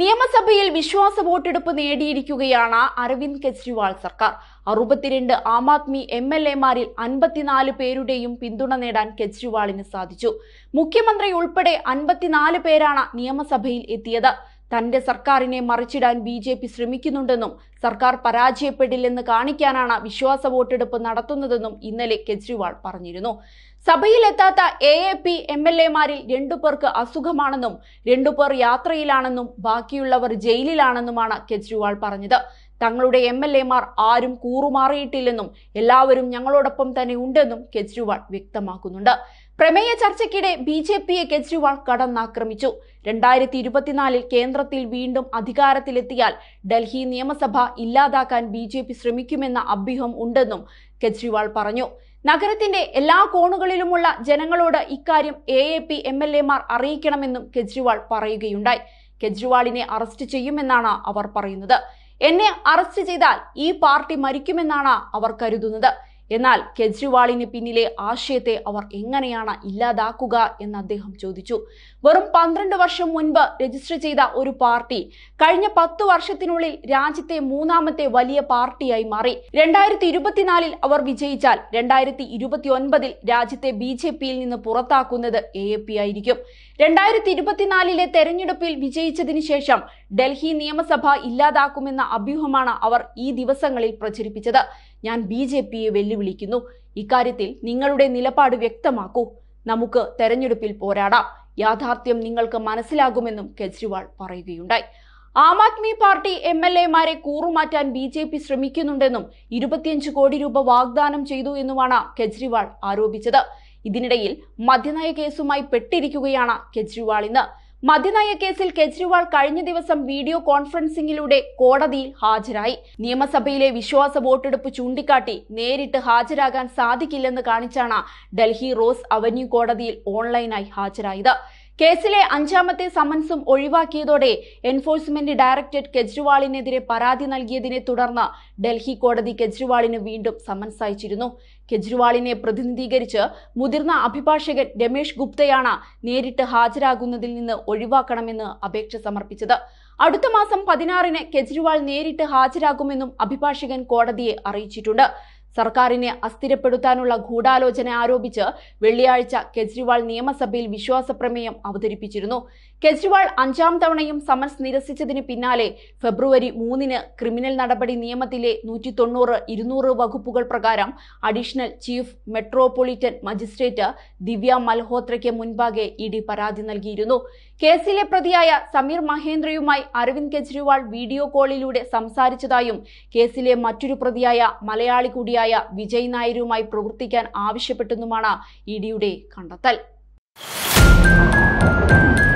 നിയമസഭയിൽ വിശ്വാസ വോട്ടെടുപ്പ് നേടിയിരിക്കുകയാണ് അരവിന്ദ് കെജ്രിവാൾ സർക്കാർ അറുപത്തിരണ്ട് ആം ആദ്മി എം എൽ എമാരിൽ അൻപത്തിനാല് പേരുടെയും പിന്തുണ നേടാൻ കെജ്രിവാളിന് സാധിച്ചു മുഖ്യമന്ത്രി ഉൾപ്പെടെ അൻപത്തിനാല് പേരാണ് നിയമസഭയിൽ എത്തിയത് തന്റെ സർക്കാരിനെ മറിച്ചിടാൻ ബി ജെ പി ശ്രമിക്കുന്നുണ്ടെന്നും സർക്കാർ പരാജയപ്പെടില്ലെന്ന് കാണിക്കാനാണ് വിശ്വാസ വോട്ടെടുപ്പ് നടത്തുന്നതെന്നും ഇന്നലെ കെജ്രിവാൾ പറഞ്ഞിരുന്നു സഭയിലെത്താത്ത A A P M L എമാരിൽ രണ്ടുപേർക്ക് അസുഖമാണെന്നും രണ്ടുപേർ യാത്രയിലാണെന്നും ബാക്കിയുള്ളവർ ജയിലിലാണെന്നുമാണ് കെജ്രിവാൾ പറഞ്ഞത് തങ്ങളുടെ എം എൽ എമാർ ആരും കൂറുമാറിയിട്ടില്ലെന്നും എല്ലാവരും ഞങ്ങളോടൊപ്പം തന്നെ ഉണ്ടെന്നും കെജ്രിവാൾ വ്യക്തമാക്കുന്നുണ്ട് പ്രമേയ ചർച്ചയ്ക്കിടെ ബി ജെ പിയെ കെജ്രിവാൾ കടന്നാക്രമിച്ചു രണ്ടായിരത്തി ഇരുപത്തിനാലിൽ കേന്ദ്രത്തിൽ വീണ്ടും അധികാരത്തിലെത്തിയാൽ ഡൽഹി നിയമസഭ ഇല്ലാതാക്കാൻ ബി ജെ പി ശ്രമിക്കുമെന്ന അഭ്യൂഹം ഉണ്ടെന്നും കെജ്രിവാൾ പറഞ്ഞു നഗരത്തിന്റെ എല്ലാ കോണുകളിലുമുള്ള ജനങ്ങളോട് ഇക്കാര്യം A A P M L എമാർ അറിയിക്കണമെന്നും കെജ്രിവാൾ പറയുകയുണ്ടായി കെജ്രിവാളിനെ അറസ്റ്റ് ചെയ്യുമെന്നാണ് അവർ പറയുന്നത് എന്നെ അറസ്റ്റ് ചെയ്താൽ ഈ പാർട്ടി മരിക്കുമെന്നാണ് അവർ കരുതുന്നത് എന്നാൽ കെജ്രിവാളിന് പിന്നിലെ ആശയത്തെ അവർ എങ്ങനെയാണ് ഇല്ലാതാക്കുക എന്ന് അദ്ദേഹം ചോദിച്ചു വെറും പന്ത്രണ്ട് വർഷം മുൻപ് രജിസ്റ്റർ ചെയ്ത ഒരു പാർട്ടി കഴിഞ്ഞ പത്ത് വർഷത്തിനുള്ളിൽ രാജ്യത്തെ മൂന്നാമത്തെ വലിയ പാർട്ടിയായി മാറി രണ്ടായിരത്തി ഇരുപത്തിനാലിൽ അവർ വിജയിച്ചാൽ രണ്ടായിരത്തി ഇരുപത്തി ഒൻപതിൽ രാജ്യത്തെ ബി ജെ പിയിൽ നിന്ന് പുറത്താക്കുന്നത് എ എ പി ആയിരിക്കും രണ്ടായിരത്തി ഇരുപത്തിനാലിലെ തെരഞ്ഞെടുപ്പിൽ വിജയിച്ചതിന് ശേഷം ഡൽഹി നിയമസഭ ഇല്ലാതാക്കുമെന്ന അഭ്യൂഹമാണ് അവർ ഈ ദിവസങ്ങളിൽ പ്രചരിപ്പിച്ചത് ഞാൻ ബി ജെ പിയെ വെല്ലുവിളിക്കുന്നു ഇക്കാര്യത്തിൽ നിങ്ങളുടെ നിലപാട് വ്യക്തമാക്കൂ നമുക്ക് തെരഞ്ഞെടുപ്പിൽ പോരാടാം യാഥാർത്ഥ്യം നിങ്ങൾക്ക് മനസ്സിലാകുമെന്നും കെജ്രിവാൾ പറയുകയുണ്ടായി Aam Aadmi party M L മാരെ കൂറുമാറ്റാൻ ബി ജെ പി ശ്രമിക്കുന്നുണ്ടെന്നും ഇരുപത്തിയഞ്ച് കോടി രൂപ വാഗ്ദാനം ചെയ്തു എന്നുമാണ് കെജ്രിവാൾ ആരോപിച്ചത് ഇതിനിടയിൽ മദ്യനയ കേസുമായി പെട്ടിരിക്കുകയാണ് കെജ്രിവാൾ ഇന്ന് മദ്യനയ കേസിൽ കെജ്രിവാൾ കഴിഞ്ഞ ദിവസം വീഡിയോ കോൺഫറൻസിംഗിലൂടെ കോടതിയിൽ ഹാജരായി നിയമസഭയിലെ വിശ്വാസ വോട്ടെടുപ്പ് ചൂണ്ടിക്കാട്ടി നേരിട്ട് ഹാജരാകാൻ സാധിക്കില്ലെന്ന് കാണിച്ചാണ് ഡൽഹി റോസ് അവന്യൂ കോടതിയിൽ ഓൺലൈനായി ഹാജരായത് കേസിലെ അഞ്ചാമത്തെ സമൻസും ഒഴിവാക്കിയതോടെ എൻഫോഴ്സ്മെന്റ് ഡയറക്ടറേറ്റ് കെജ്രിവാളിനെതിരെ പരാതി നൽകിയതിനെ തുടർന്ന് ഡൽഹി കോടതി കെജ്രിവാളിന് വീണ്ടും സമൻസ് അയച്ചിരുന്നു കെജ്രിവാളിനെ പ്രതിനിധീകരിച്ച് മുതിർന്ന അഭിഭാഷകൻ രമേഷ് ഗുപ്തയാണ് നേരിട്ട് ഹാജരാകുന്നതിൽ നിന്ന് ഒഴിവാക്കണമെന്ന് അപേക്ഷ സമർപ്പിച്ചത് അടുത്ത മാസം പതിനാറിന് കെജ്രിവാൾ നേരിട്ട് ഹാജരാകുമെന്നും അഭിഭാഷകൻ കോടതിയെ അറിയിച്ചിട്ടുണ്ട് സർക്കാരിനെ അസ്ഥിരപ്പെടുത്താനുള്ള ഗൂഢാലോചന ആരോപിച്ച് വെള്ളിയാഴ്ച കെജ്രിവാൾ നിയമസഭയിൽ വിശ്വാസ പ്രമേയം അവതരിപ്പിച്ചിരുന്നു കെജ്രിവാൾ അഞ്ചാം തവണയും സമൻസ് നിരസിച്ചതിന് പിന്നാലെ ഫെബ്രുവരി മൂന്നിന് ക്രിമിനൽ നടപടി നിയമത്തിലെ നൂറ്റി തൊണ്ണൂറ് ഇരുന്നൂറ് വകുപ്പുകൾ പ്രകാരം additional chief metropolitan magistrate Divya മൽഹോത്രയ്ക്ക് മുൻപാകെ ഇഡി പരാതി നൽകിയിരുന്നു കേസിലെ പ്രതിയായ സമീർ മഹേന്ദ്രയുമായി അരവിന്ദ് കെജ്രിവാൾ വീഡിയോ കോളിലൂടെ സംസാരിച്ചതായും കേസിലെ മറ്റൊരു പ്രതിയായ മലയാളി കൂടിയ പ്രതിയായ വിജയ് നായരുമായി പ്രവർത്തിക്കാൻ ആവശ്യപ്പെട്ടെന്നുമാണ് ഇഡിയുടെ കണ്ടെത്തൽ